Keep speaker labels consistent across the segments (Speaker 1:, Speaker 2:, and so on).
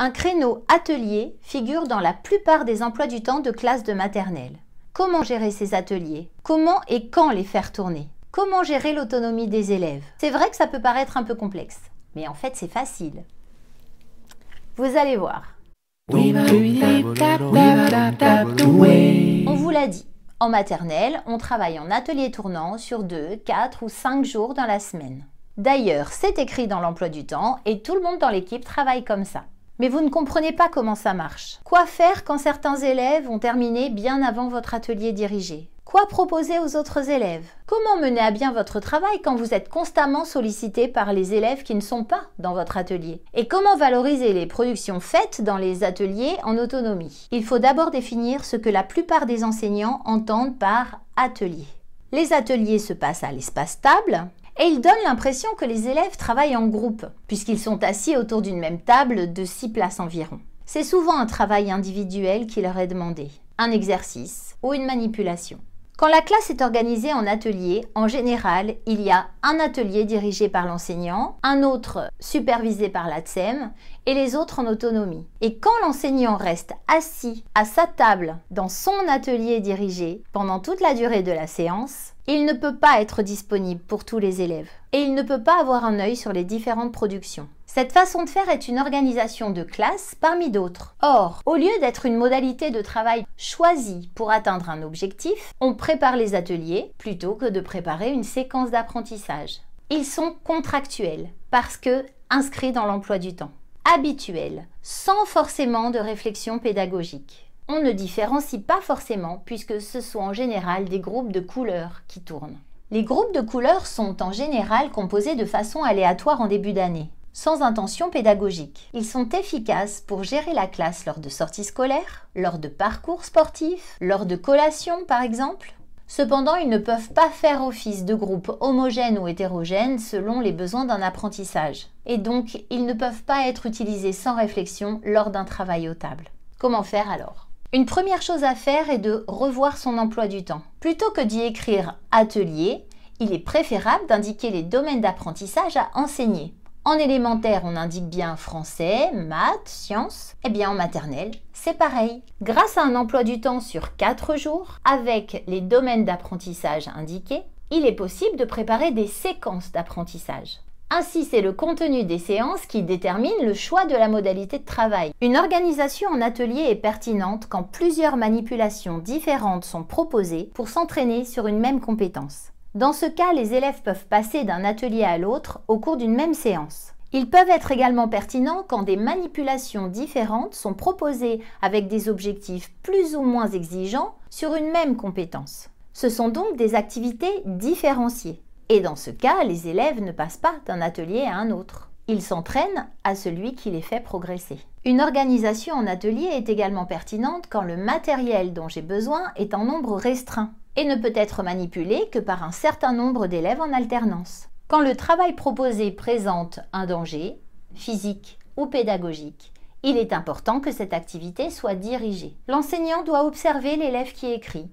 Speaker 1: Un créneau atelier figure dans la plupart des emplois du temps de classe de maternelle. Comment gérer ces ateliers Comment et quand les faire tourner Comment gérer l'autonomie des élèves C'est vrai que ça peut paraître un peu complexe, mais en fait c'est facile. Vous allez voir. On vous l'a dit, en maternelle, on travaille en atelier tournant sur 2, 4 ou 5 jours dans la semaine. D'ailleurs, c'est écrit dans l'emploi du temps et tout le monde dans l'équipe travaille comme ça. Mais vous ne comprenez pas comment ça marche. Quoi faire quand certains élèves ont terminé bien avant votre atelier dirigé Quoi proposer aux autres élèves Comment mener à bien votre travail quand vous êtes constamment sollicité par les élèves qui ne sont pas dans votre atelier Et comment valoriser les productions faites dans les ateliers en autonomie Il faut d'abord définir ce que la plupart des enseignants entendent par atelier. Les ateliers se passent à l'espace table, et il donne l'impression que les élèves travaillent en groupe, puisqu'ils sont assis autour d'une même table de 6 places environ. C'est souvent un travail individuel qui leur est demandé, un exercice ou une manipulation. Quand la classe est organisée en ateliers, en général, il y a un atelier dirigé par l'enseignant, un autre supervisé par l'ATSEM et les autres en autonomie. Et quand l'enseignant reste assis à sa table dans son atelier dirigé pendant toute la durée de la séance, il ne peut pas être disponible pour tous les élèves et il ne peut pas avoir un œil sur les différentes productions. Cette façon de faire est une organisation de classe parmi d'autres. Or, au lieu d'être une modalité de travail choisie pour atteindre un objectif, on prépare les ateliers plutôt que de préparer une séquence d'apprentissage. Ils sont contractuels parce que inscrits dans l'emploi du temps, habituels, sans forcément de réflexion pédagogique. On ne différencie pas forcément puisque ce sont en général des groupes de couleurs qui tournent. Les groupes de couleurs sont en général composés de façon aléatoire en début d'année sans intention pédagogique. Ils sont efficaces pour gérer la classe lors de sorties scolaires, lors de parcours sportifs, lors de collations par exemple. Cependant, ils ne peuvent pas faire office de groupe homogène ou hétérogène selon les besoins d'un apprentissage. Et donc, ils ne peuvent pas être utilisés sans réflexion lors d'un travail au table. Comment faire alors Une première chose à faire est de revoir son emploi du temps. Plutôt que d'y écrire atelier, il est préférable d'indiquer les domaines d'apprentissage à enseigner. En élémentaire, on indique bien français, maths, sciences. Eh bien, en maternelle, c'est pareil. Grâce à un emploi du temps sur 4 jours, avec les domaines d'apprentissage indiqués, il est possible de préparer des séquences d'apprentissage. Ainsi, c'est le contenu des séances qui détermine le choix de la modalité de travail. Une organisation en atelier est pertinente quand plusieurs manipulations différentes sont proposées pour s'entraîner sur une même compétence. Dans ce cas, les élèves peuvent passer d'un atelier à l'autre au cours d'une même séance. Ils peuvent être également pertinents quand des manipulations différentes sont proposées avec des objectifs plus ou moins exigeants sur une même compétence. Ce sont donc des activités différenciées. Et dans ce cas, les élèves ne passent pas d'un atelier à un autre. Ils s'entraînent à celui qui les fait progresser. Une organisation en atelier est également pertinente quand le matériel dont j'ai besoin est en nombre restreint et ne peut être manipulé que par un certain nombre d'élèves en alternance. Quand le travail proposé présente un danger, physique ou pédagogique, il est important que cette activité soit dirigée. L'enseignant doit observer l'élève qui écrit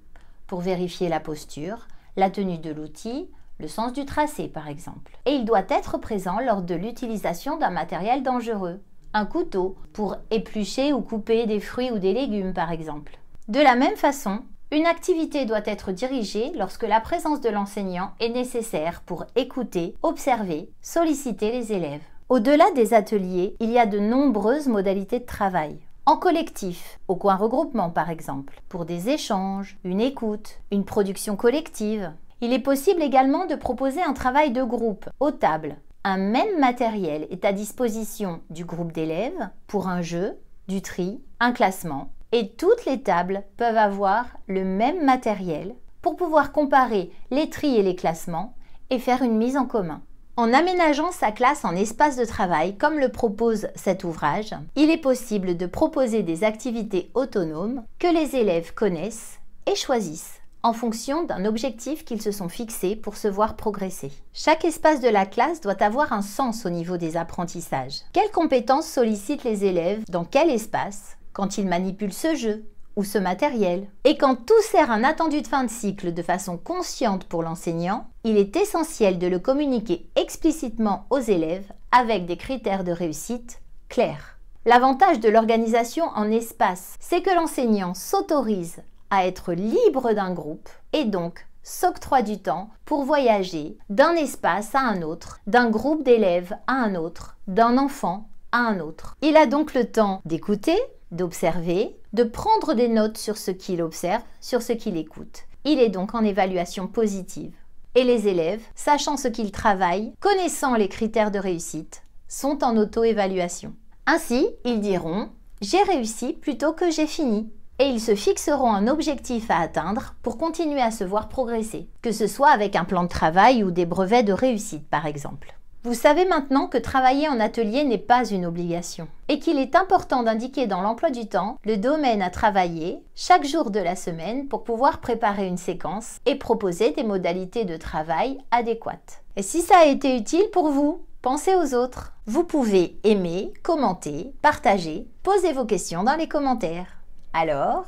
Speaker 1: pour vérifier la posture, la tenue de l'outil, le sens du tracé par exemple. Et il doit être présent lors de l'utilisation d'un matériel dangereux, un couteau pour éplucher ou couper des fruits ou des légumes par exemple. De la même façon, une activité doit être dirigée lorsque la présence de l'enseignant est nécessaire pour écouter, observer, solliciter les élèves. Au-delà des ateliers, il y a de nombreuses modalités de travail. En collectif, au coin regroupement par exemple, pour des échanges, une écoute, une production collective. Il est possible également de proposer un travail de groupe, aux tables. Un même matériel est à disposition du groupe d'élèves pour un jeu, du tri, un classement et toutes les tables peuvent avoir le même matériel pour pouvoir comparer les tris et les classements et faire une mise en commun. En aménageant sa classe en espace de travail, comme le propose cet ouvrage, il est possible de proposer des activités autonomes que les élèves connaissent et choisissent en fonction d'un objectif qu'ils se sont fixés pour se voir progresser. Chaque espace de la classe doit avoir un sens au niveau des apprentissages. Quelles compétences sollicitent les élèves dans quel espace quand il manipule ce jeu ou ce matériel. Et quand tout sert un attendu de fin de cycle de façon consciente pour l'enseignant, il est essentiel de le communiquer explicitement aux élèves avec des critères de réussite clairs. L'avantage de l'organisation en espace, c'est que l'enseignant s'autorise à être libre d'un groupe et donc s'octroie du temps pour voyager d'un espace à un autre, d'un groupe d'élèves à un autre, d'un enfant à un autre. Il a donc le temps d'écouter, d'observer, de prendre des notes sur ce qu'il observe, sur ce qu'il écoute. Il est donc en évaluation positive. Et les élèves, sachant ce qu'ils travaillent, connaissant les critères de réussite, sont en auto-évaluation. Ainsi, ils diront ⁇ J'ai réussi plutôt que j'ai fini ⁇ et ils se fixeront un objectif à atteindre pour continuer à se voir progresser, que ce soit avec un plan de travail ou des brevets de réussite par exemple. Vous savez maintenant que travailler en atelier n'est pas une obligation et qu'il est important d'indiquer dans l'emploi du temps le domaine à travailler chaque jour de la semaine pour pouvoir préparer une séquence et proposer des modalités de travail adéquates. Et si ça a été utile pour vous, pensez aux autres. Vous pouvez aimer, commenter, partager, poser vos questions dans les commentaires. Alors,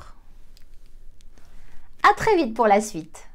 Speaker 1: à très vite pour la suite.